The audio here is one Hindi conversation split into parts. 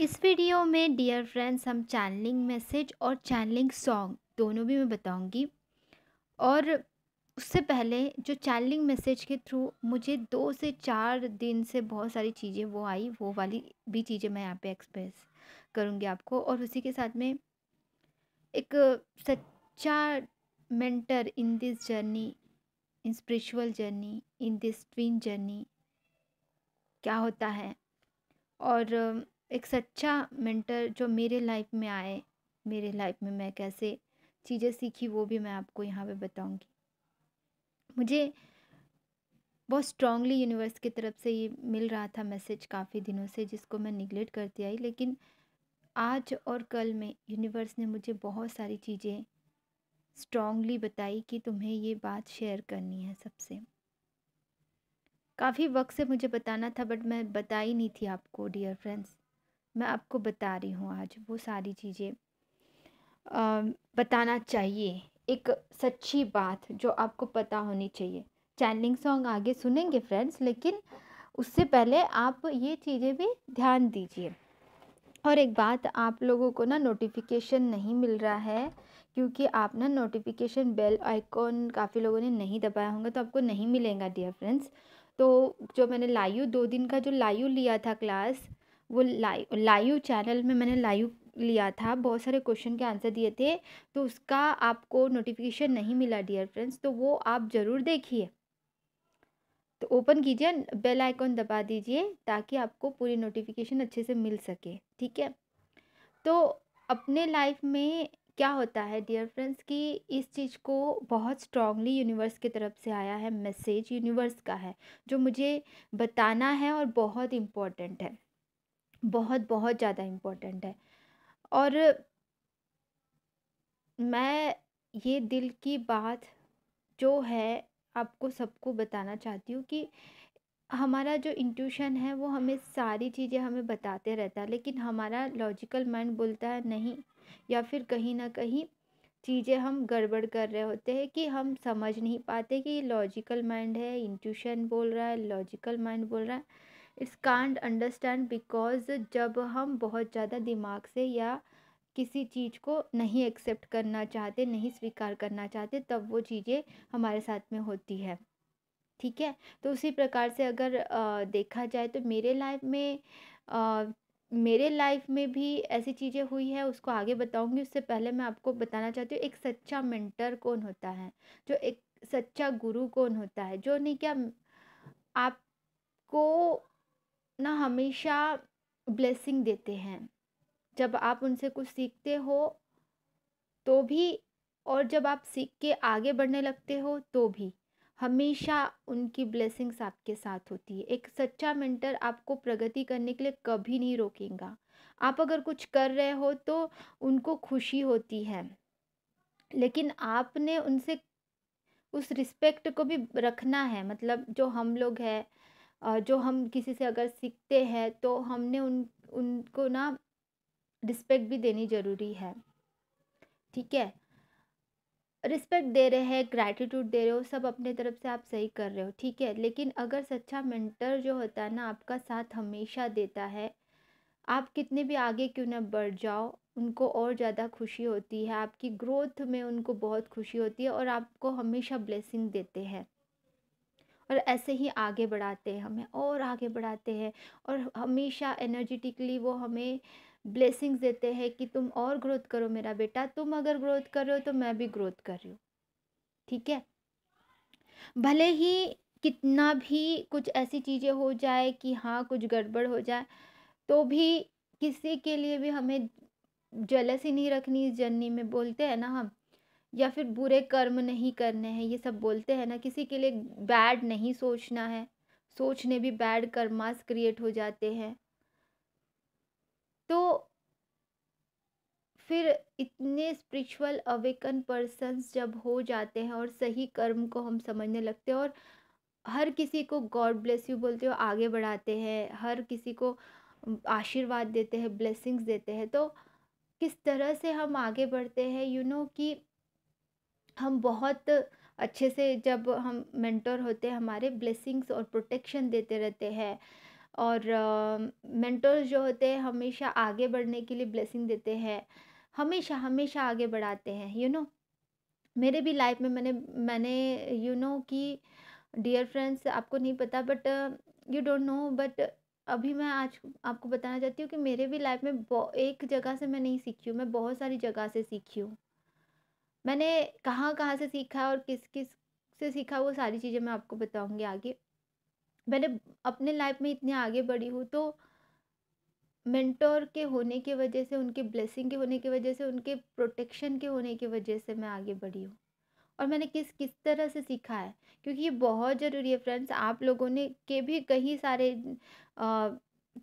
इस वीडियो में डियर फ्रेंड्स हम चैनलिंग मैसेज और चैनलिंग सॉन्ग दोनों भी मैं बताऊंगी और उससे पहले जो चैनलिंग मैसेज के थ्रू मुझे दो से चार दिन से बहुत सारी चीज़ें वो आई वो वाली भी चीज़ें मैं यहाँ पे एक्सप्रेस करूँगी आपको और उसी के साथ में एक सच्चा mentor in this journey in spiritual journey in this twin journey क्या होता है और एक सच्चा मेंटर जो मेरे लाइफ में आए मेरे लाइफ में मैं कैसे चीज़ें सीखी वो भी मैं आपको यहाँ पे बताऊँगी मुझे बहुत स्ट्रांगली यूनिवर्स की तरफ से ये मिल रहा था मैसेज काफ़ी दिनों से जिसको मैं निगलेक्ट करती आई लेकिन आज और कल में यूनिवर्स ने मुझे बहुत सारी चीज़ें स्ट्रांगली बताई कि तुम्हें ये बात शेयर करनी है सबसे काफ़ी वक्त से मुझे बताना था बट मैं बता ही नहीं थी आपको डियर फ्रेंड्स मैं आपको बता रही हूँ आज वो सारी चीज़ें बताना चाहिए एक सच्ची बात जो आपको पता होनी चाहिए चैनलिंग सॉन्ग आगे सुनेंगे फ्रेंड्स लेकिन उससे पहले आप ये चीज़ें भी ध्यान दीजिए और एक बात आप लोगों को ना नोटिफिकेशन नहीं मिल रहा है क्योंकि आप ना नोटिफिकेशन बेल आइकॉन काफ़ी लोगों ने नहीं दबाया होगा तो आपको नहीं मिलेगा डियर फ्रेंड्स तो जो मैंने लाइव दो दिन का जो लाइव लिया था क्लास वो लाइव लाइव चैनल में मैंने लाइव लिया था बहुत सारे क्वेश्चन के आंसर दिए थे तो उसका आपको नोटिफिकेशन नहीं मिला डियर फ्रेंड्स तो वो आप ज़रूर देखिए तो ओपन कीजिए बेल आइकॉन दबा दीजिए ताकि आपको पूरी नोटिफिकेशन अच्छे से मिल सके ठीक है तो अपने लाइफ में क्या होता है डियर फ्रेंड्स कि इस चीज़ को बहुत स्ट्रांगली यूनिवर्स की तरफ से आया है मैसेज यूनिवर्स का है जो मुझे बताना है और बहुत इम्पॉर्टेंट है बहुत बहुत ज़्यादा इम्पोर्टेंट है और मैं ये दिल की बात जो है आपको सबको बताना चाहती हूँ कि हमारा जो इंट्यूशन है वो हमें सारी चीज़ें हमें बताते रहता है लेकिन हमारा लॉजिकल माइंड बोलता है नहीं या फिर कहीं ना कहीं चीज़ें हम गड़बड़ कर रहे होते हैं कि हम समझ नहीं पाते कि लॉजिकल माइंड है इंट्यूशन बोल रहा है लॉजिकल माइंड बोल रहा है इस कांड अंडरस्टैंड बिकॉज जब हम बहुत ज़्यादा दिमाग से या किसी चीज़ को नहीं एक्सेप्ट करना चाहते नहीं स्वीकार करना चाहते तब वो चीज़ें हमारे साथ में होती है ठीक है तो उसी प्रकार से अगर आ, देखा जाए तो मेरे लाइफ में आ, मेरे लाइफ में भी ऐसी चीज़ें हुई है उसको आगे बताऊंगी उससे पहले मैं आपको बताना चाहती हूँ एक सच्चा मेंटर कौन होता है जो एक सच्चा गुरु कौन होता है जो नहीं क्या आपको ना हमेशा ब्लेसिंग देते हैं जब आप उनसे कुछ सीखते हो तो भी और जब आप सीख के आगे बढ़ने लगते हो तो भी हमेशा उनकी ब्लेसिंग्स आपके साथ होती है एक सच्चा मेंटर आपको प्रगति करने के लिए कभी नहीं रोकेगा आप अगर कुछ कर रहे हो तो उनको खुशी होती है लेकिन आपने उनसे उस रिस्पेक्ट को भी रखना है मतलब जो हम लोग हैं जो हम किसी से अगर सीखते हैं तो हमने उन उनको ना रिस्पेक्ट भी देनी ज़रूरी है ठीक है रिस्पेक्ट दे रहे हैं ग्रैटिट्यूड दे रहे हो सब अपने तरफ से आप सही कर रहे हो ठीक है लेकिन अगर सच्चा मेंटर जो होता है ना आपका साथ हमेशा देता है आप कितने भी आगे क्यों ना बढ़ जाओ उनको और ज़्यादा खुशी होती है आपकी ग्रोथ में उनको बहुत खुशी होती है और आपको हमेशा ब्लेसिंग देते हैं और ऐसे ही आगे बढ़ाते हैं हमें और आगे बढ़ाते हैं और हमेशा एनर्जेटिकली वो हमें ब्लेसिंग्स देते हैं कि तुम और ग्रोथ करो मेरा बेटा तुम अगर ग्रोथ कर रहे हो तो मैं भी ग्रोथ कर रही हूँ ठीक है भले ही कितना भी कुछ ऐसी चीज़ें हो जाए कि हाँ कुछ गड़बड़ हो जाए तो भी किसी के लिए भी हमें जलस ही नहीं रखनी इस जर्नी में बोलते हैं ना हम या फिर बुरे कर्म नहीं करने हैं ये सब बोलते हैं ना किसी के लिए बैड नहीं सोचना है सोचने भी बैड कर्मास क्रिएट हो जाते हैं तो फिर इतने स्पिरिचुअल अवेकन पर्सनस जब हो जाते हैं और सही कर्म को हम समझने लगते हैं और हर किसी को गॉड ब्लेस यू बोलते हो आगे बढ़ाते हैं हर किसी को आशीर्वाद देते हैं ब्लेसिंग्स देते हैं तो किस तरह से हम आगे बढ़ते हैं यू नो कि हम बहुत अच्छे से जब हम मेंटर होते हैं हमारे ब्लेसिंग्स और प्रोटेक्शन देते रहते हैं और मेंटर्स uh, जो होते हैं हमेशा आगे बढ़ने के लिए ब्लेसिंग देते हैं हमेशा हमेशा आगे बढ़ाते हैं यू you नो know? मेरे भी लाइफ में मैंने मैंने यू नो कि डियर फ्रेंड्स आपको नहीं पता but you don't know but अभी मैं आज आपको बताना चाहती हूँ कि मेरे भी लाइफ में एक जगह से मैं नहीं सीखी हूँ मैं बहुत सारी जगह से सीखी हूँ मैंने कहाँ कहाँ से सीखा है और किस किस से सीखा वो सारी चीज़ें मैं आपको बताऊँगी आगे मैंने अपने लाइफ में इतने आगे बढ़ी हूँ तो मेंटोर के होने की वजह से उनके ब्लेसिंग के होने की वजह से उनके प्रोटेक्शन के होने की वजह से मैं आगे बढ़ी हूँ और मैंने किस किस तरह से सीखा है क्योंकि ये बहुत ज़रूरी है फ्रेंड्स आप लोगों ने के भी कई सारे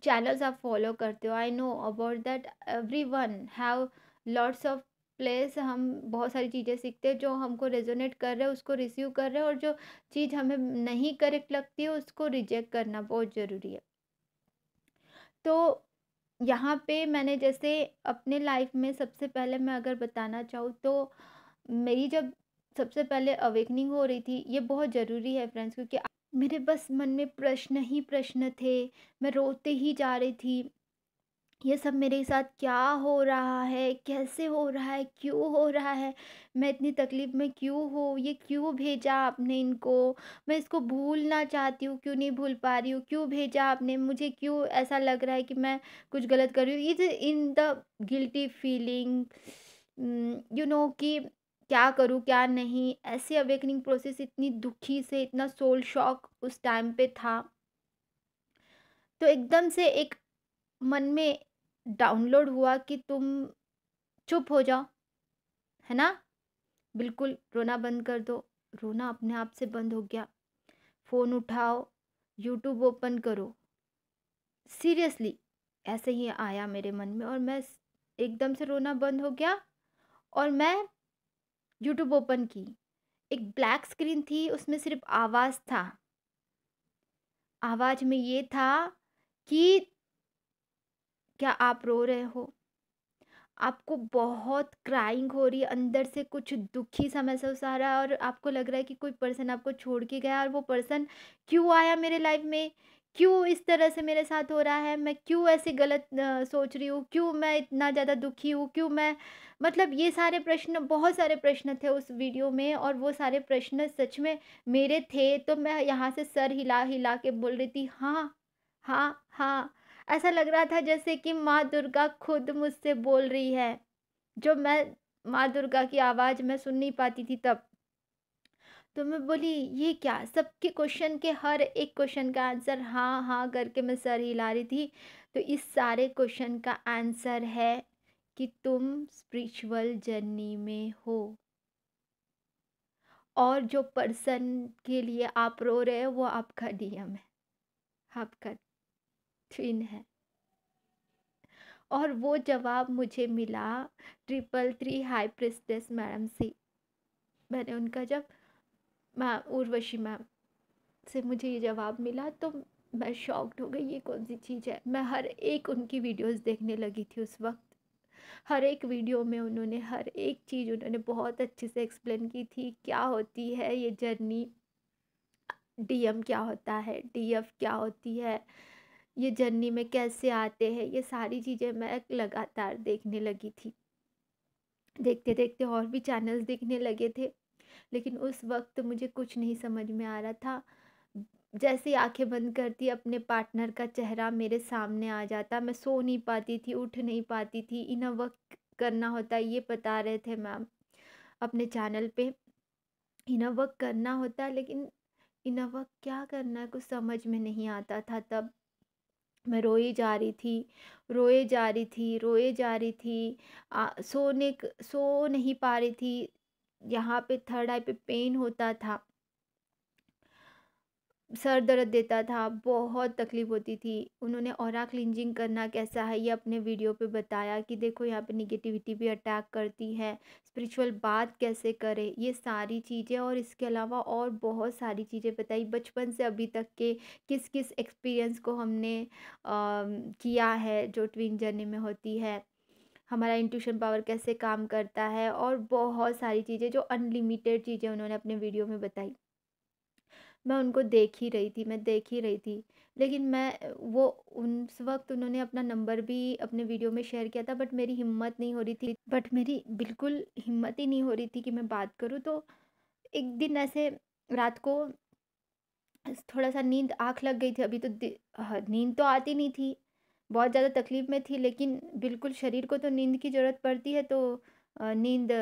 चैनल्स आप फॉलो करते हो I know about that everyone have lots of place हम बहुत सारी चीज़ें सीखते हैं जो हमको रेजोनेट कर रहे हैं उसको रिसीव कर रहे हैं और जो चीज़ हमें नहीं करेक्ट लगती है उसको रिजेक्ट करना बहुत ज़रूरी है तो यहाँ पे मैंने जैसे अपने लाइफ में सबसे पहले मैं अगर बताना चाहूँ तो मेरी जब सबसे पहले अवेकनिंग हो रही थी ये बहुत ज़रूरी है फ्रेंड्स क्योंकि मेरे बस मन में प्रश्न ही प्रश्न थे मैं रोते ही जा रही थी ये सब मेरे साथ क्या हो रहा है कैसे हो रहा है क्यों हो रहा है मैं इतनी तकलीफ़ में क्यों हूँ ये क्यों भेजा आपने इनको मैं इसको भूलना चाहती हूँ क्यों नहीं भूल पा रही हूँ क्यों भेजा आपने मुझे क्यों ऐसा लग रहा है कि मैं कुछ गलत कर रही हूँ is in the guilty feeling you know कि क्या करूँ क्या नहीं ऐसी अवेकनिंग प्रोसेस इतनी दुखी से इतना सोल शॉक उस टाइम पे था तो एकदम से एक मन में डाउनलोड हुआ कि तुम चुप हो जाओ है ना बिल्कुल रोना बंद कर दो रोना अपने आप से बंद हो गया फ़ोन उठाओ यूट्यूब ओपन करो सीरियसली ऐसे ही आया मेरे मन में और मैं एकदम से रोना बंद हो गया और मैं यूट्यूब ओपन की एक ब्लैक स्क्रीन थी उसमें सिर्फ आवाज़ था आवाज़ में ये था कि क्या आप रो रहे हो आपको बहुत क्राइंग हो रही है अंदर से कुछ दुखी सा महसूस आ रहा है और आपको लग रहा है कि कोई पर्सन आपको छोड़ के गया और वो पर्सन क्यों आया मेरे लाइफ में क्यों इस तरह से मेरे साथ हो रहा है मैं क्यों ऐसे गलत सोच रही हूँ क्यों मैं इतना ज़्यादा दुखी हूँ क्यों मैं मतलब ये सारे प्रश्न बहुत सारे प्रश्न थे उस वीडियो में और वो सारे प्रश्न सच में मेरे थे तो मैं यहाँ से सर हिला हिला के बोल रही थी हाँ हाँ हाँ ऐसा लग रहा था जैसे कि माँ दुर्गा खुद मुझसे बोल रही है जो मैं माँ दुर्गा की आवाज़ मैं सुन नहीं पाती थी तब तो मैं बोली ये क्या सबके क्वेश्चन के हर एक क्वेश्चन का आंसर हाँ हाँ करके मैं सर हिला रही थी तो इस सारे क्वेश्चन का आंसर है कि तुम स्पिरिचुअल जर्नी में हो और जो पर्सन के लिए आप रो रहे हो वो आपका डीएम है आपका चिन्ह है और वो जवाब मुझे मिला triple three high priestess madam से मैंने उनका जब मैम उर्वशी मैम से मुझे ये जवाब मिला तो मैं शॉक्ड हो गई ये कौन सी चीज़ है मैं हर एक उनकी वीडियोस देखने लगी थी उस वक्त हर एक वीडियो में उन्होंने हर एक चीज़ उन्होंने बहुत अच्छे से एक्सप्लेन की थी क्या होती है ये जर्नी डीएम क्या होता है डीएफ क्या होती है ये जर्नी में कैसे आते हैं ये सारी चीज़ें मैं लगातार देखने लगी थी देखते देखते और भी चैनल्स देखने लगे थे लेकिन उस वक्त मुझे कुछ नहीं समझ में आ रहा था जैसे आँखें बंद करती अपने पार्टनर का चेहरा मेरे सामने आ जाता मैं सो नहीं पाती थी उठ नहीं पाती थी इना वक्त करना होता ये बता रहे थे मैम अपने चैनल पे इना वक्त करना होता लेकिन इन वक्त क्या करना है कुछ समझ में नहीं आता था तब मैं रोए जा रही थी रोए जा रही थी रोए जा रही थी आ, सोने सो नहीं पा रही थी यहाँ पे थर्ड आई पे पेन होता था सर दर्द देता था बहुत तकलीफ़ होती थी उन्होंने और क्लिनजिंग करना कैसा है ये अपने वीडियो पे बताया कि देखो यहाँ पे निगेटिविटी भी अटैक करती है स्पिरिचुअल बात कैसे करें ये सारी चीज़ें और इसके अलावा और बहुत सारी चीज़ें बताई बचपन से अभी तक के किस किस एक्सपीरियंस को हमने आ, किया है जो ट्विन जर्नी में होती है हमारा इंट्यूशन पावर कैसे काम करता है और बहुत सारी चीज़ें जो अनलिमिटेड चीज़ें उन्होंने अपने वीडियो में बताई मैं उनको देख ही रही थी मैं देख ही रही थी लेकिन मैं वो उस वक्त उन्होंने अपना नंबर भी अपने वीडियो में शेयर किया था बट मेरी हिम्मत नहीं हो रही थी बट मेरी बिल्कुल हिम्मत ही नहीं हो रही थी कि मैं बात करूँ तो एक दिन ऐसे रात को थोड़ा सा नींद आँख लग गई थी अभी तो नींद तो आती नहीं थी बहुत ज़्यादा तकलीफ़ में थी लेकिन बिल्कुल शरीर को तो नींद की ज़रूरत पड़ती है तो नींद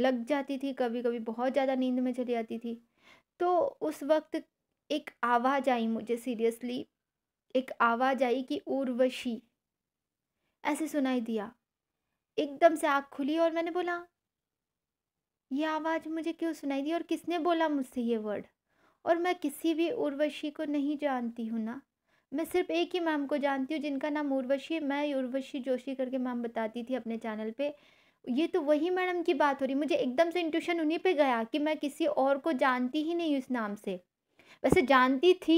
लग जाती थी कभी कभी बहुत ज़्यादा नींद में चली जाती थी तो उस वक्त एक आवाज़ आई मुझे सीरियसली एक आवाज़ आई कि उर्वशी ऐसे सुनाई दिया एकदम से आँख खुली और मैंने बोला ये आवाज़ मुझे क्यों सुनाई दी और किसने बोला मुझसे ये वर्ड और मैं किसी भी उर्वशी को नहीं जानती हूँ ना मैं सिर्फ एक ही मैम को जानती हूँ जिनका नाम उर्वशी मैं उर्वशी जोशी करके मैम बताती थी अपने चैनल पे ये तो वही मैडम की बात हो रही मुझे एकदम से इंट्यूशन उन्हीं पे गया कि मैं किसी और को जानती ही नहीं उस नाम से वैसे जानती थी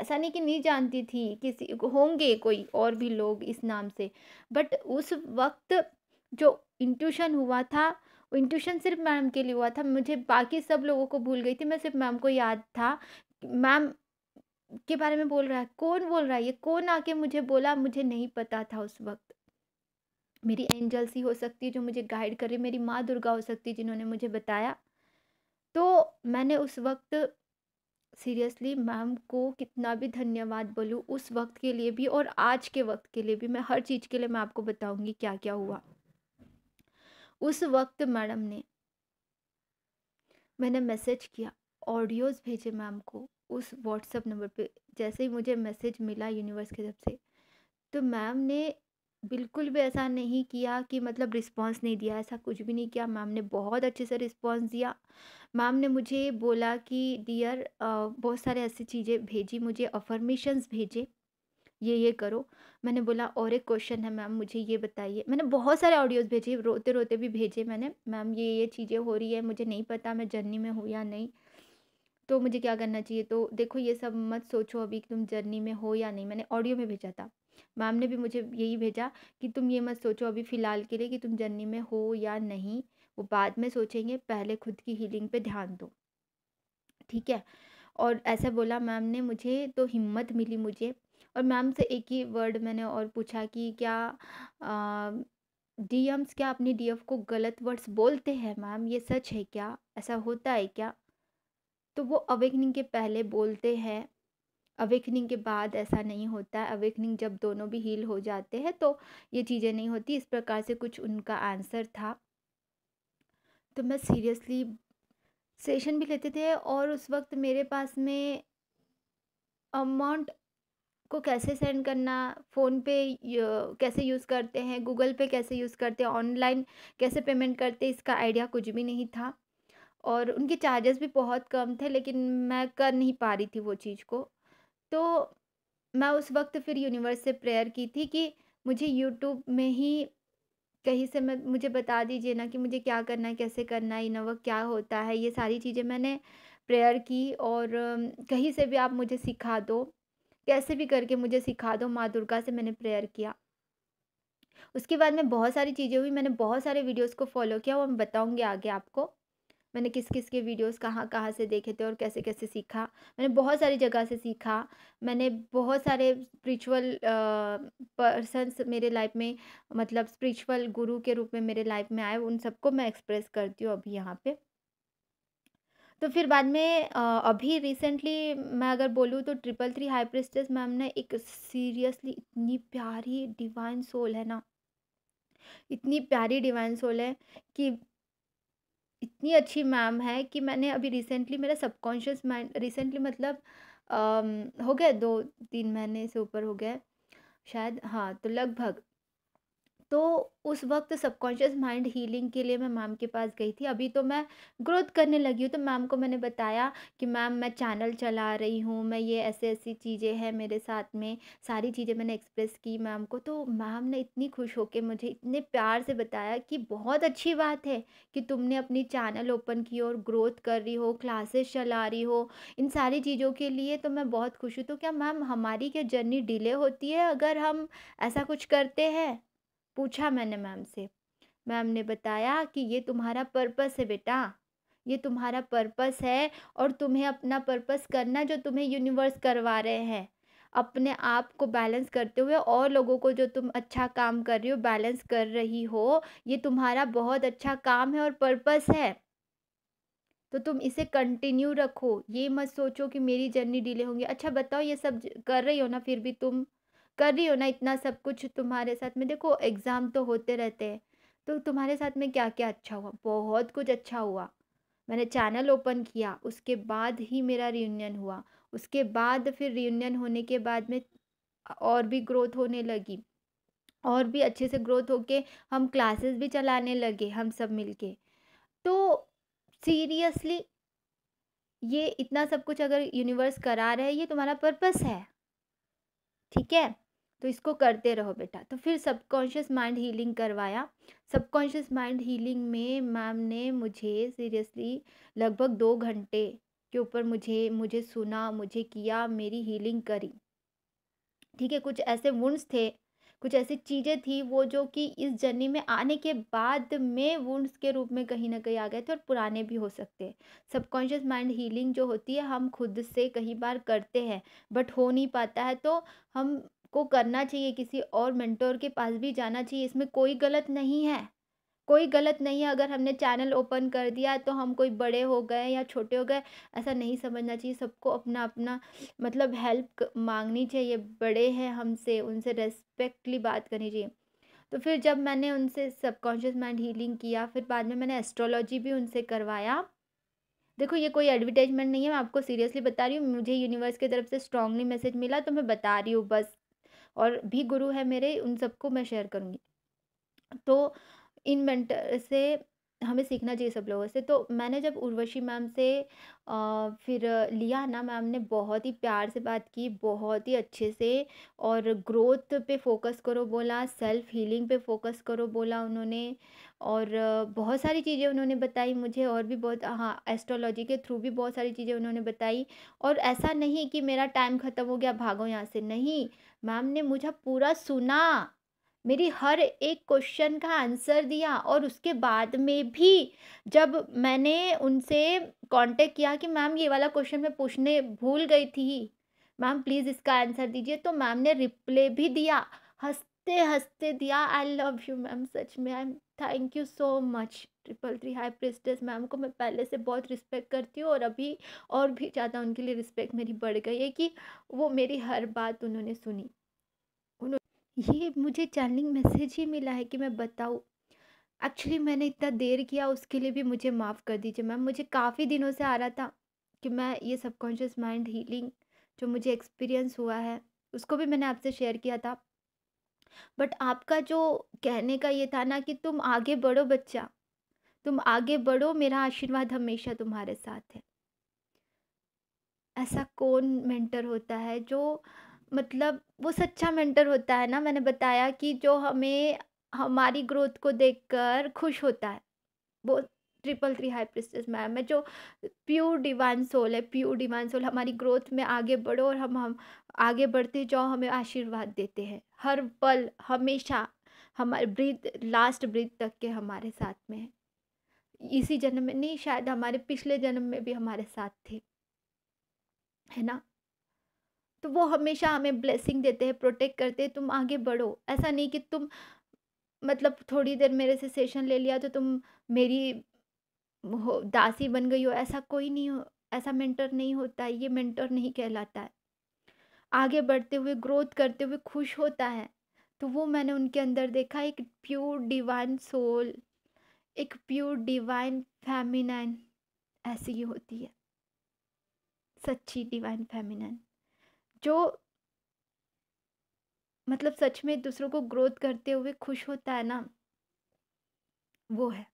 ऐसा नहीं कि नहीं जानती थी किसी होंगे कोई और भी लोग इस नाम से बट उस वक्त जो इंट्यूशन हुआ था वो इंट्यूशन सिर्फ मैम के लिए हुआ था मुझे बाकी सब लोगों को भूल गई थी मैं सिर्फ मैम को याद था मैम के बारे में बोल रहा है कौन बोल रहा है ये कौन आके मुझे बोला मुझे नहीं पता था उस वक्त मेरी एंजल्स ही हो सकती है जो मुझे गाइड रही मेरी माँ दुर्गा हो सकती है जिन्होंने मुझे बताया तो मैंने उस वक्त सीरियसली मैम को कितना भी धन्यवाद बोलूँ उस वक्त के लिए भी और आज के वक्त के लिए भी मैं हर चीज़ के लिए मैं आपको बताऊँगी क्या क्या हुआ उस वक्त मैडम ने मैंने मैसेज किया ऑडियोज़ भेजे मैम को उस व्हाट्सअप नंबर पे जैसे ही मुझे मैसेज मिला यूनिवर्स की तरफ से तो मैम ने बिल्कुल भी ऐसा नहीं किया कि मतलब रिस्पांस नहीं दिया ऐसा कुछ भी नहीं किया मैम ने बहुत अच्छे से रिस्पांस दिया मैम ने मुझे बोला कि डियर बहुत सारे ऐसी चीज़ें भेजी मुझे अफर्मेशंस भेजे ये ये करो मैंने बोला और एक क्वेश्चन है मैम मुझे ये बताइए मैंने बहुत सारे ऑडियोज़ भेजे रोते रोते भी भेजे मैंने मैम ये ये चीज़ें हो रही है मुझे नहीं पता मैं जर्नी में हूँ या नहीं तो मुझे क्या करना चाहिए तो देखो ये सब मत सोचो अभी कि तुम जर्नी में हो या नहीं मैंने ऑडियो में भेजा था मैम ने भी मुझे यही भेजा कि तुम ये मत सोचो अभी फ़िलहाल के लिए कि तुम जर्नी में हो या नहीं वो बाद में सोचेंगे पहले खुद की हीलिंग पे ध्यान दो ठीक है और ऐसा बोला मैम ने मुझे तो हिम्मत मिली मुझे और मैम से एक ही वर्ड मैंने और पूछा कि क्या एम्स क्या अपने डी को गलत वर्ड्स बोलते हैं मैम ये सच है क्या ऐसा होता है क्या तो वो अवेकनिंग के पहले बोलते हैं अवेकनिंग के बाद ऐसा नहीं होता है अवेकनिंग जब दोनों भी हील हो जाते हैं तो ये चीज़ें नहीं होती इस प्रकार से कुछ उनका आंसर था तो मैं सीरियसली सेशन भी लेते थे और उस वक्त मेरे पास में अमाउंट को कैसे सेंड करना फ़ोन पे कैसे यूज़ करते हैं गूगल पे कैसे यूज़ करते हैं ऑनलाइन कैसे पेमेंट करते इसका आइडिया कुछ भी नहीं था और उनके चार्जेस भी बहुत कम थे लेकिन मैं कर नहीं पा रही थी वो चीज़ को तो मैं उस वक्त फिर यूनिवर्स से प्रेयर की थी कि मुझे यूट्यूब में ही कहीं से मैं मुझे बता दीजिए ना कि मुझे क्या करना है कैसे करना है इनोवा क्या होता है ये सारी चीज़ें मैंने प्रेयर की और कहीं से भी आप मुझे सिखा दो कैसे भी करके मुझे सिखा दो माँ दुर्गा से मैंने प्रेयर किया उसके बाद में बहुत सारी चीज़ें हुई मैंने बहुत सारे वीडियोस को फॉलो किया वो मैं बताऊँगी आगे आपको मैंने किस किस के वीडियोस कहाँ कहाँ से देखे थे और कैसे कैसे सीखा मैंने बहुत सारी जगह से सीखा मैंने बहुत सारे स्परिचुअल पर्सनस मेरे लाइफ में मतलब स्परिचुअल गुरु के रूप में मेरे लाइफ में आए उन सबको मैं एक्सप्रेस करती हूँ अभी यहाँ पे तो फिर बाद में अभी रिसेंटली मैं अगर बोलूँ तो triple three high priestess ma'am ने एक सीरियसली इतनी प्यारी डिवाइन सोल है ना इतनी प्यारी डिवाइन सोल है कि इतनी अच्छी मैम है कि मैंने अभी रिसेंटली मेरा सबकॉन्शियस माइंड रिसेंटली मतलब आ, हो गया दो तीन महीने से ऊपर हो गया शायद हाँ तो लगभग तो उस वक्त सबकॉन्शियस माइंड हीलिंग के लिए मैं मैम के पास गई थी अभी तो मैं ग्रोथ करने लगी हूँ तो मैम को मैंने बताया कि मैम मैं चैनल चला रही हूँ मैं ये ऐसे ऐसी चीज़ें हैं मेरे साथ में सारी चीज़ें मैंने एक्सप्रेस की मैम को तो मैम ने इतनी खुश होकर मुझे इतने प्यार से बताया कि बहुत अच्छी बात है कि तुमने अपनी चैनल ओपन की और ग्रोथ कर रही हो क्लासेस चला रही हो इन सारी चीज़ों के लिए तो मैं बहुत खुश हूँ तो क्या मैम हमारी क्या जर्नी डिले होती है अगर हम ऐसा कुछ करते हैं पूछा मैंने मैम से मैम ने बताया कि ये तुम्हारा पर्पस है बेटा ये तुम्हारा पर्पस है और तुम्हें अपना पर्पस करना जो तुम्हें यूनिवर्स करवा रहे हैं अपने आप को बैलेंस करते हुए और लोगों को जो तुम अच्छा काम कर रही हो बैलेंस कर रही हो ये तुम्हारा बहुत अच्छा काम है और पर्पस है तो तुम इसे कंटिन्यू रखो ये मत सोचो कि मेरी जर्नी डिले होंगी अच्छा बताओ ये सब कर रही हो ना फिर भी तुम कर रही हो ना इतना सब कुछ तुम्हारे साथ में देखो एग्ज़ाम तो होते रहते हैं तो तुम्हारे साथ में क्या क्या अच्छा हुआ बहुत कुछ अच्छा हुआ मैंने चैनल ओपन किया उसके बाद ही मेरा रियूनियन हुआ उसके बाद फिर रियूनियन होने के बाद में और भी ग्रोथ होने लगी और भी अच्छे से ग्रोथ होके हम क्लासेस भी चलाने लगे हम सब मिलके तो सीरियसली ये इतना सब कुछ अगर यूनिवर्स करा रहा है ये तुम्हारा पर्पस है ठीक है तो इसको करते रहो बेटा तो फिर सबकॉन्शियस माइंड हीलिंग करवाया सबकॉन्शियस माइंड हीलिंग में मैम ने मुझे सीरियसली लगभग दो घंटे के ऊपर मुझे मुझे सुना मुझे किया मेरी हीलिंग करी ठीक है कुछ ऐसे वुंड्स थे कुछ ऐसी चीज़ें थी वो जो कि इस जर्नी में आने के बाद में वुंड्स के रूप में कहीं ना कहीं आ गए थे और पुराने भी हो सकते हैं सबकॉन्शियस माइंड हीलिंग जो होती है हम खुद से कई बार करते हैं बट हो नहीं पाता है तो हम को करना चाहिए किसी और मेंटोर के पास भी जाना चाहिए इसमें कोई गलत नहीं है कोई गलत नहीं है अगर हमने चैनल ओपन कर दिया तो हम कोई बड़े हो गए या छोटे हो गए ऐसा नहीं समझना चाहिए सबको अपना अपना मतलब हेल्प मांगनी चाहिए बड़े हैं हमसे उनसे रेस्पेक्टली बात करनी चाहिए तो फिर जब मैंने उनसे सबकॉन्शियस माइंड हीलिंग किया फिर बाद में मैंने एस्ट्रोलॉजी भी उनसे करवाया देखो ये कोई एडवर्टाइजमेंट नहीं है मैं आपको सीरियसली बता रही हूँ मुझे यूनिवर्स की तरफ से स्ट्रांगली मैसेज मिला तो मैं बता रही हूँ बस और भी गुरु है मेरे उन सबको मैं शेयर करूँगी तो इन मेंटर से हमें सीखना चाहिए सब लोगों से तो मैंने जब उर्वशी मैम से आ, फिर लिया ना मैम ने बहुत ही प्यार से बात की बहुत ही अच्छे से और ग्रोथ पे फोकस करो बोला सेल्फ हीलिंग पे फोकस करो बोला उन्होंने और बहुत सारी चीज़ें उन्होंने बताई मुझे और भी बहुत हाँ एस्ट्रोलॉजी के थ्रू भी बहुत सारी चीज़ें उन्होंने बताई और ऐसा नहीं कि मेरा टाइम ख़त्म हो गया भागो यहाँ से नहीं मैम ने मुझे पूरा सुना मेरी हर एक क्वेश्चन का आंसर दिया और उसके बाद में भी जब मैंने उनसे कांटेक्ट किया कि मैम ये वाला क्वेश्चन मैं पूछने भूल गई थी मैम प्लीज़ इसका आंसर दीजिए तो मैम ने रिप्ले भी दिया हंसते हंसते दिया आई लव यू मैम सच में I thank you so much triple three high priestess ma'am को मैं पहले से बहुत रिस्पेक्ट करती हूँ और अभी और भी ज़्यादा उनके लिए रिस्पेक्ट मेरी बढ़ गई है कि वो मेरी हर बात उन्होंने सुनी उन्होंने ये मुझे चैनलिंग मैसेज ही मिला है कि मैं बताऊँ एक्चुअली मैंने इतना देर किया उसके लिए भी मुझे माफ़ कर दीजिए मैम मुझे काफ़ी दिनों से आ रहा था कि मैं ये सबकॉन्शियस माइंड हीलिंग जो मुझे एक्सपीरियंस हुआ है उसको भी मैंने आपसे शेयर किया था बट आपका जो कहने का ये था ना कि तुम आगे बढ़ो बच्चा तुम आगे बढ़ो मेरा आशीर्वाद हमेशा तुम्हारे साथ है ऐसा कौन मेंटर होता है जो मतलब वो सच्चा मेंटर होता है ना मैंने बताया कि जो हमें हमारी ग्रोथ को देखकर खुश होता है वो triple three high priestess ma'am है जो प्योर डिवाइन सोल है प्योर डिवाइन सोल हमारी ग्रोथ में आगे बढ़ो और हम हम आगे बढ़ते जाओ हमें आशीर्वाद देते हैं हर पल हमेशा हमारे ब्रीथ लास्ट ब्रीथ तक के हमारे साथ में है इसी जन्म में नहीं शायद हमारे पिछले जन्म में भी हमारे साथ थे है ना तो वो हमेशा हमें ब्लेसिंग देते हैं प्रोटेक्ट करते हैं तुम आगे बढ़ो ऐसा नहीं कि तुम मतलब थोड़ी देर मेरे से सेशन ले लिया तो तुम मेरी हो दासी बन गई हो ऐसा कोई नहीं हो ऐसा मेंटर नहीं होता है ये मेंटर नहीं कहलाता है आगे बढ़ते हुए ग्रोथ करते हुए खुश होता है तो वो मैंने उनके अंदर देखा एक प्योर डिवाइन सोल एक प्योर डिवाइन फेमिनाइन ऐसी ही होती है सच्ची डिवाइन फैमिनाइन जो मतलब सच में दूसरों को ग्रोथ करते हुए खुश होता है ना वो है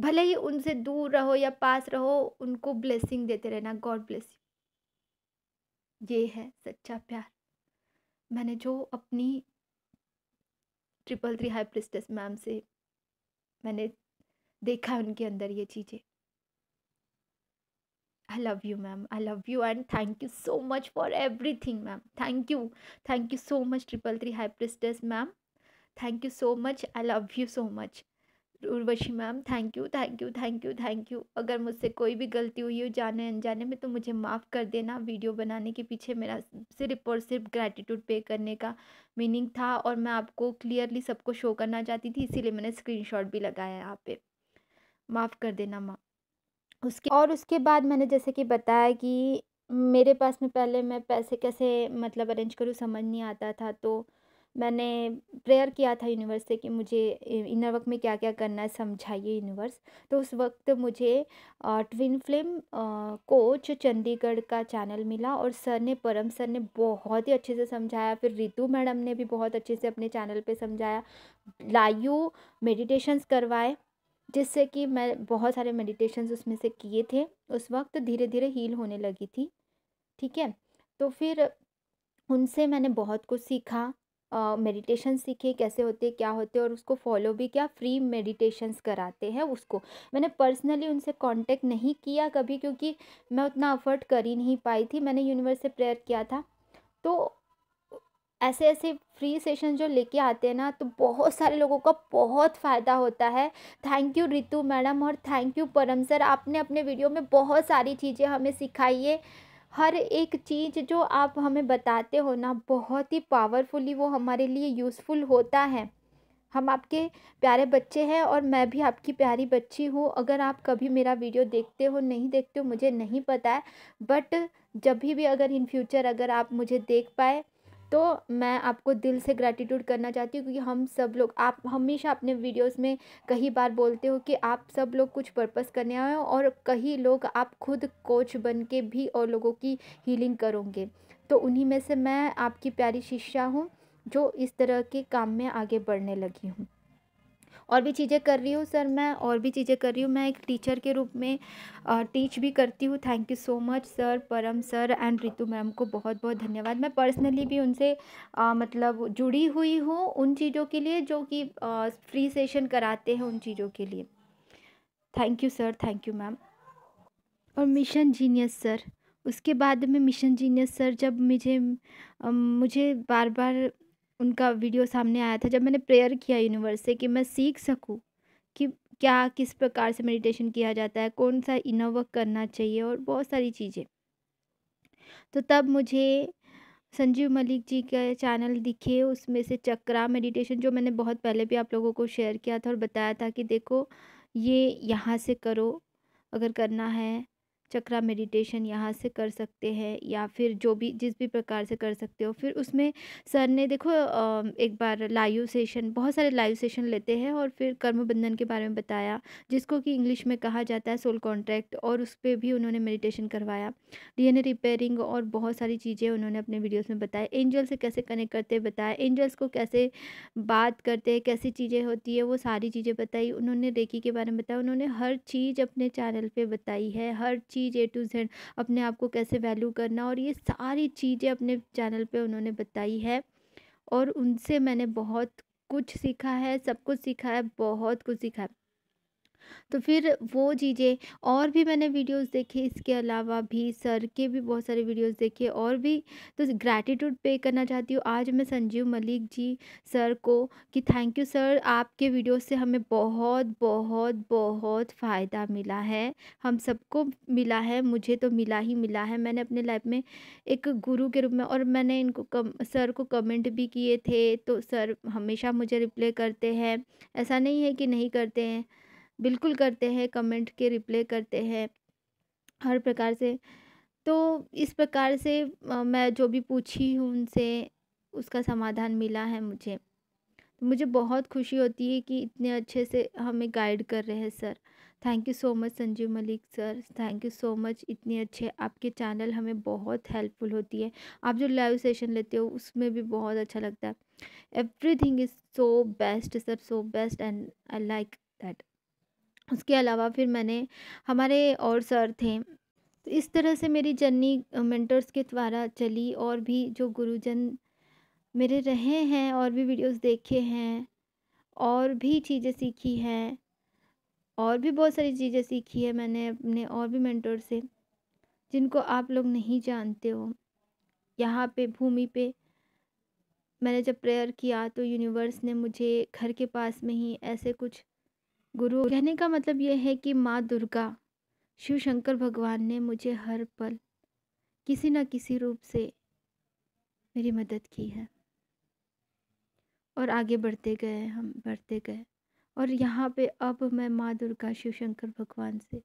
भले ही उनसे दूर रहो या पास रहो उनको ब्लेसिंग देते रहना गॉड ब्लेस ये है सच्चा प्यार मैंने जो अपनी triple three high priestess ma'am से मैंने देखा उनके अंदर ये चीज़ें I love you ma'am I love you and thank you so much for everything ma'am thank you thank you so much triple three high priestess ma'am thank you so much I love you so much Urvashi ma'am thank you thank you thank you thank you अगर मुझसे कोई भी गलती हुई हो जाने अनजाने में तो मुझे माफ़ कर देना वीडियो बनाने के पीछे मेरा सिर्फ और सिर्फ ग्रैटिट्यूड पे करने का मीनिंग था और मैं आपको क्लियरली सबको शो करना चाहती थी इसीलिए मैंने स्क्रीन भी लगाया यहाँ पे माफ़ कर देना माँ उसके और उसके बाद मैंने जैसे कि बताया कि मेरे पास में पहले मैं पैसे कैसे मतलब अरेंज करूँ समझ नहीं आता था तो मैंने प्रेयर किया था यूनिवर्स से कि मुझे इनर वक्त में क्या क्या करना है समझाइए यूनिवर्स तो उस वक्त मुझे ट्विन फिल्म कोच चंडीगढ़ का चैनल मिला और सर ने परम सर ने बहुत ही अच्छे से समझाया फिर रितु मैडम ने भी बहुत अच्छे से अपने चैनल पे समझाया लाइव मेडिटेशंस करवाए जिससे कि मैं बहुत सारे मेडिटेशंस उसमें से किए थे उस वक्त धीरे धीरे हील होने लगी थी ठीक है तो फिर उनसे मैंने बहुत कुछ सीखा मेडिटेशन सीखे कैसे होते क्या होते और उसको फॉलो भी किया फ्री मेडिटेशंस कराते हैं उसको मैंने पर्सनली उनसे कांटेक्ट नहीं किया कभी क्योंकि मैं उतना अफर्ट कर ही नहीं पाई थी मैंने यूनिवर्स से प्रेयर किया था तो ऐसे ऐसे फ्री सेशन जो लेके आते हैं ना तो बहुत सारे लोगों का बहुत फ़ायदा होता है थैंक यू रितु मैडम और थैंक यू परम सर आपने अपने वीडियो में बहुत सारी चीज़ें हमें सिखाई है हर एक चीज़ जो आप हमें बताते हो ना बहुत ही पावरफुली वो हमारे लिए यूज़फुल होता है हम आपके प्यारे बच्चे हैं और मैं भी आपकी प्यारी बच्ची हूँ अगर आप कभी मेरा वीडियो देखते हो नहीं देखते हो मुझे नहीं पता है बट जब भी भी अगर इन फ्यूचर अगर आप मुझे देख पाए तो मैं आपको दिल से ग्रैटिट्यूड करना चाहती हूँ क्योंकि हम सब लोग आप हमेशा अपने वीडियोस में कई बार बोलते हो कि आप सब लोग कुछ पर्पस करने आए हो और कई लोग आप खुद कोच बन के भी और लोगों की हीलिंग करोगे तो उन्हीं में से मैं आपकी प्यारी शिष्या हूँ जो इस तरह के काम में आगे बढ़ने लगी हूँ और भी चीज़ें कर रही हूँ सर मैं और भी चीज़ें कर रही हूँ मैं एक टीचर के रूप में टीच भी करती हूँ thank you so much sir Param sir and Ritu ma'am को बहुत बहुत धन्यवाद मैं पर्सनली भी उनसे आ, मतलब जुड़ी हुई हूँ उन चीज़ों के लिए जो कि फ्री सेशन कराते हैं उन चीज़ों के लिए thank you sir thank you ma'am और मिशन जीनियस सर उसके बाद में मिशन जीनियस सर जब मुझे मुझे बार बार उनका वीडियो सामने आया था जब मैंने प्रेयर किया यूनिवर्स से कि मैं सीख सकूँ कि क्या किस प्रकार से मेडिटेशन किया जाता है कौन सा इनर वर्क करना चाहिए और बहुत सारी चीज़ें तो तब मुझे संजीव मलिक जी के चैनल दिखे उसमें से चक्रा मेडिटेशन जो मैंने बहुत पहले भी आप लोगों को शेयर किया था और बताया था कि देखो ये यहाँ से करो अगर करना है चक्रा मेडिटेशन यहाँ से कर सकते हैं या फिर जो भी जिस भी प्रकार से कर सकते हो फिर उसमें सर ने देखो एक बार लाइव सेशन बहुत सारे लाइव सेशन लेते हैं और फिर कर्म बंधन के बारे में बताया जिसको कि इंग्लिश में कहा जाता है सोल कॉन्ट्रैक्ट और उस पर भी उन्होंने मेडिटेशन करवाया डीएनए रिपेयरिंग और बहुत सारी चीज़ें उन्होंने अपने वीडियोज़ में बताए एंजल से कैसे कनेक्ट करते बताया एंजल्स को कैसे बात करते हैं कैसी चीज़ें होती है वो सारी चीज़ें बताई उन्होंने रेकी के बारे में बताया उन्होंने हर चीज़ अपने चैनल पर बताई है हर चीज़ चीज़ ए टू जेड अपने आप को कैसे वैल्यू करना और ये सारी चीज़ें अपने चैनल पे उन्होंने बताई है और उनसे मैंने बहुत कुछ सीखा है सब कुछ सीखा है बहुत कुछ सीखा है तो फिर वो चीज़ें और भी मैंने वीडियोस देखे इसके अलावा भी सर के भी बहुत सारे वीडियोस देखे और भी तो ग्रैटिट्यूड पे करना चाहती हूँ आज मैं संजीव मलिक जी सर को कि थैंक यू सर आपके वीडियो से हमें बहुत बहुत बहुत फ़ायदा मिला है हम सबको मिला है मुझे तो मिला ही मिला है मैंने अपने लाइफ में एक गुरु के रूप में और मैंने इनको कम सर को कमेंट भी किए थे तो सर हमेशा मुझे रिप्लाई करते हैं ऐसा नहीं है कि नहीं करते हैं बिल्कुल करते हैं कमेंट के रिप्लाई करते हैं हर प्रकार से तो इस प्रकार से मैं जो भी पूछी हूँ उनसे उसका समाधान मिला है मुझे तो मुझे बहुत खुशी होती है कि इतने अच्छे से हमें गाइड कर रहे हैं sir thank you so much Sanjeev Malik sir thank you so much इतने अच्छे आपके चैनल हमें बहुत हेल्पफुल होती है आप जो लाइव सेशन लेते हो उसमें भी बहुत अच्छा लगता है everything is so best sir so best and I like that उसके अलावा फिर मैंने हमारे और सर थे तो इस तरह से मेरी जर्नी मेंटर्स के द्वारा चली और भी जो गुरुजन मेरे रहे हैं और भी वीडियोस देखे हैं और भी चीज़ें सीखी हैं और भी बहुत सारी चीज़ें सीखी है मैंने अपने और भी मेंटर से जिनको आप लोग नहीं जानते हो यहाँ पे भूमि पे मैंने जब प्रेयर किया तो यूनिवर्स ने मुझे घर के पास में ही ऐसे कुछ गुरु कहने का मतलब यह है कि माँ दुर्गा शिव शंकर भगवान ने मुझे हर पल किसी न किसी रूप से मेरी मदद की है और आगे बढ़ते गए हम बढ़ते गए और यहाँ पे अब मैं माँ दुर्गा शिव शंकर भगवान से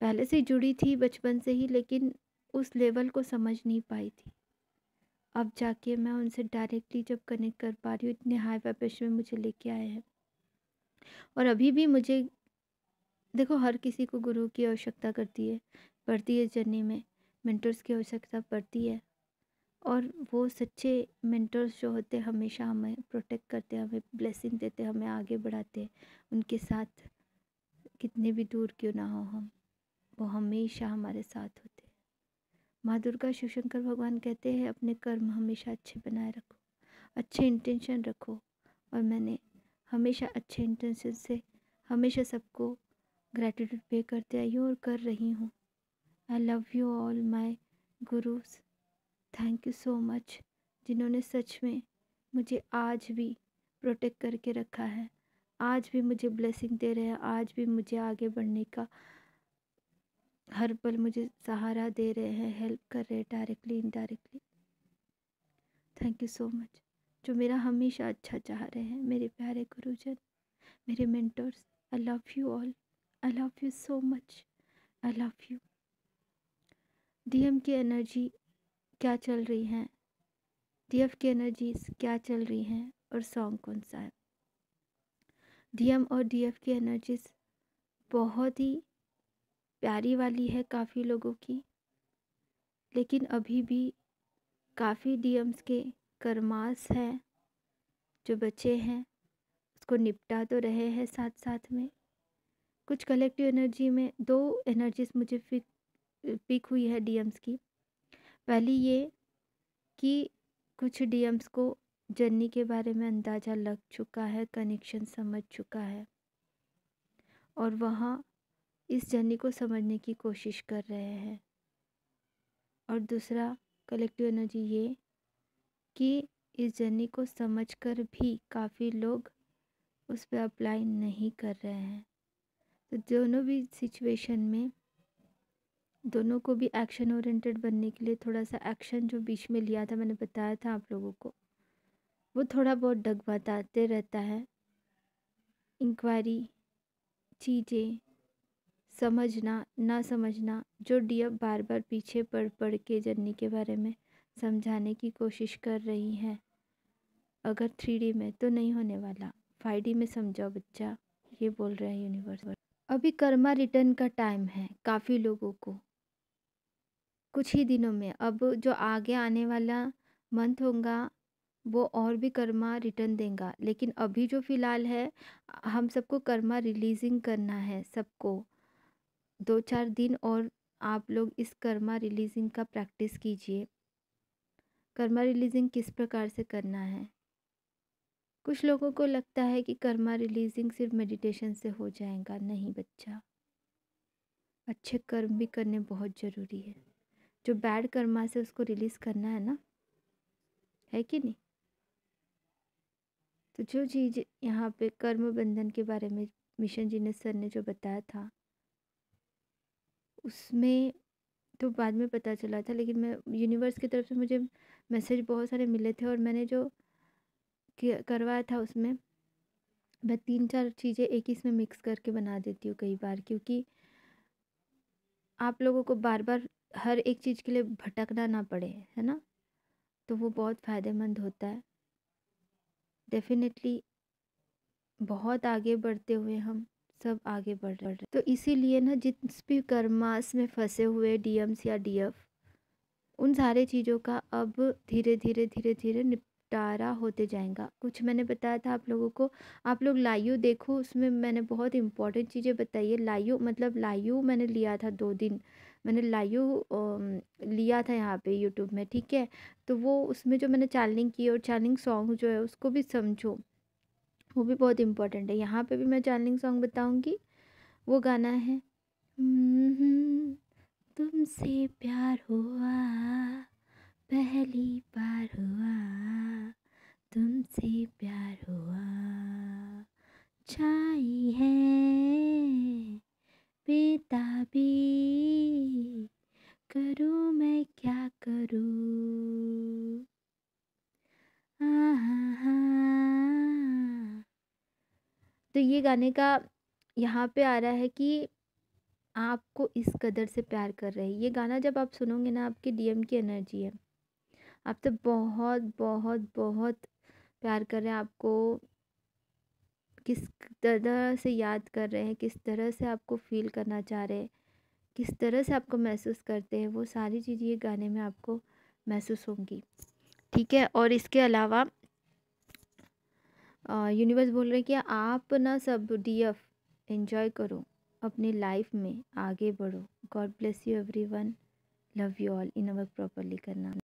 पहले से जुड़ी थी बचपन से ही लेकिन उस लेवल को समझ नहीं पाई थी अब जाके मैं उनसे डायरेक्टली जब कनेक्ट कर पा रही हूँ इतने हाई वाइब्रेशन में मुझे लेके आए हैं और अभी भी मुझे देखो हर किसी को गुरु की आवश्यकता करती है पड़ती है जर्नी में मेंटर्स की आवश्यकता पड़ती है और वो सच्चे मेंटर्स जो होते हैं हमेशा हमें प्रोटेक्ट करते हैं हमें ब्लेसिंग देते हैं हमें आगे बढ़ाते हैं उनके साथ कितने भी दूर क्यों ना हो हम वो हमेशा हमारे साथ होते हैं माँ दुर्गा शिव शंकर भगवान कहते हैं अपने कर्म हमेशा अच्छे बनाए रखो अच्छे इंटेंशन रखो और मैंने हमेशा अच्छे इंटेंशन से हमेशा सबको ग्रेटिट्यूड पे करते आई हूँ और कर रही हूँ I love you all my gurus thank you so much जिन्होंने सच में मुझे आज भी प्रोटेक्ट करके रखा है आज भी मुझे ब्लेसिंग दे रहे हैं आज भी मुझे आगे बढ़ने का हर पल मुझे सहारा दे रहे हैं हेल्प कर रहे हैं directly indirectly thank you so much जो मेरा हमेशा अच्छा चाह रहे हैं मेरे प्यारे गुरुजन मेरे mentors I love you all I love you so much I love you DM की एनर्जी क्या चल रही हैं डीएफ की एनर्जीज क्या चल रही हैं और सॉन्ग कौन सा है डीएम और डीएफ की एनर्जीज बहुत ही प्यारी वाली है काफ़ी लोगों की लेकिन अभी भी काफ़ी डीएम्स के कर्मास हैं जो बचे हैं उसको निपटा तो रहे हैं साथ साथ में कुछ कलेक्टिव एनर्जी में दो एनर्जीज मुझे फिक पिक हुई है डीएम्स की पहली ये कि कुछ डीएम्स को जर्नी के बारे में अंदाज़ा लग चुका है कनेक्शन समझ चुका है और वहाँ इस जर्नी को समझने की कोशिश कर रहे हैं और दूसरा कलेक्टिव एनर्जी ये कि इस जर्नी को समझकर भी काफ़ी लोग उस पर अप्लाई नहीं कर रहे हैं तो दोनों भी सिचुएशन में दोनों को भी एक्शन ओरिएंटेड बनने के लिए थोड़ा सा एक्शन जो बीच में लिया था मैंने बताया था आप लोगों को वो थोड़ा बहुत डगमगाते रहता है इंक्वायरी चीज़ें समझना ना समझना जो डी बार बार पीछे पढ़ पढ़ के जर्नी के बारे में समझाने की कोशिश कर रही हैं अगर थ्री में तो नहीं होने वाला फाइव में समझाओ बच्चा ये बोल रहा है यूनिवर्स अभी कर्मा रिटर्न का टाइम है काफ़ी लोगों को कुछ ही दिनों में अब जो आगे आने वाला मंथ होगा वो और भी कर्मा रिटर्न देगा लेकिन अभी जो फ़िलहाल है हम सबको कर्मा रिलीजिंग करना है सबको दो चार दिन और आप लोग इस कर्मा रिलीजिंग का प्रैक्टिस कीजिए कर्मा रिलीजिंग किस प्रकार से करना है कुछ लोगों को लगता है कि कर्मा रिलीजिंग सिर्फ मेडिटेशन से हो जाएगा नहीं बच्चा अच्छे कर्म भी करने बहुत ज़रूरी है जो बैड कर्मा से उसको रिलीज़ करना है ना है कि नहीं तो जो चीज़ यहाँ पे कर्म बंधन के बारे में मिशन जी ने सर ने जो बताया था उसमें तो बाद में पता चला था लेकिन मैं यूनिवर्स की तरफ से मुझे मैसेज बहुत सारे मिले थे और मैंने जो करवाया था उसमें मैं तीन चार चीज़ें एक ही इसमें मिक्स करके बना देती हूँ कई बार क्योंकि आप लोगों को बार बार हर एक चीज़ के लिए भटकना ना पड़े है ना तो वो बहुत फ़ायदेमंद होता है डेफिनेटली बहुत आगे बढ़ते हुए हम सब आगे बढ़ रहे हैं तो इसीलिए ना जिस भी कर्मास में फंसे हुए डीएम्स या डीएफ उन सारे चीज़ों का अब धीरे धीरे धीरे धीरे निपटारा होते जाएगा कुछ मैंने बताया था आप लोगों को आप लोग लाइयो देखो उसमें मैंने बहुत इंपॉर्टेंट चीज़ें बताई है लाइयो मतलब लाइयो मैंने लिया था दो दिन मैंने लाइयो लिया था यहाँ पे यूट्यूब में ठीक है तो वो उसमें जो मैंने चार्लिंग की और चार्लिंग सॉन्ग जो है उसको भी समझो वो भी बहुत इम्पोर्टेंट है यहाँ पर भी मैं चार्लिंग सॉन्ग बताऊँगी वो गाना है हम्म, हम्म। तुमसे प्यार हुआ पहली बार हुआ तुमसे प्यार हुआ छाई है बेताबी करूँ मैं क्या करूँ तो ये गाने का यहाँ पे आ रहा है कि आपको इस कदर से प्यार कर रही ये गाना जब आप सुनोगे ना आपके डीएम की एनर्जी है आप तो बहुत बहुत बहुत प्यार कर रहे हैं आपको किस तरह से याद कर रहे हैं किस तरह से आपको फील करना चाह रहे हैं किस तरह से आपको महसूस करते हैं वो सारी चीज़ ये गाने में आपको महसूस होंगी ठीक है और इसके अलावा यूनिवर्स बोल रहे हैं कि आप ना सब डी एफ इन्जॉय करो अपनी लाइफ में आगे बढ़ो God bless you everyone love you all in our properly करना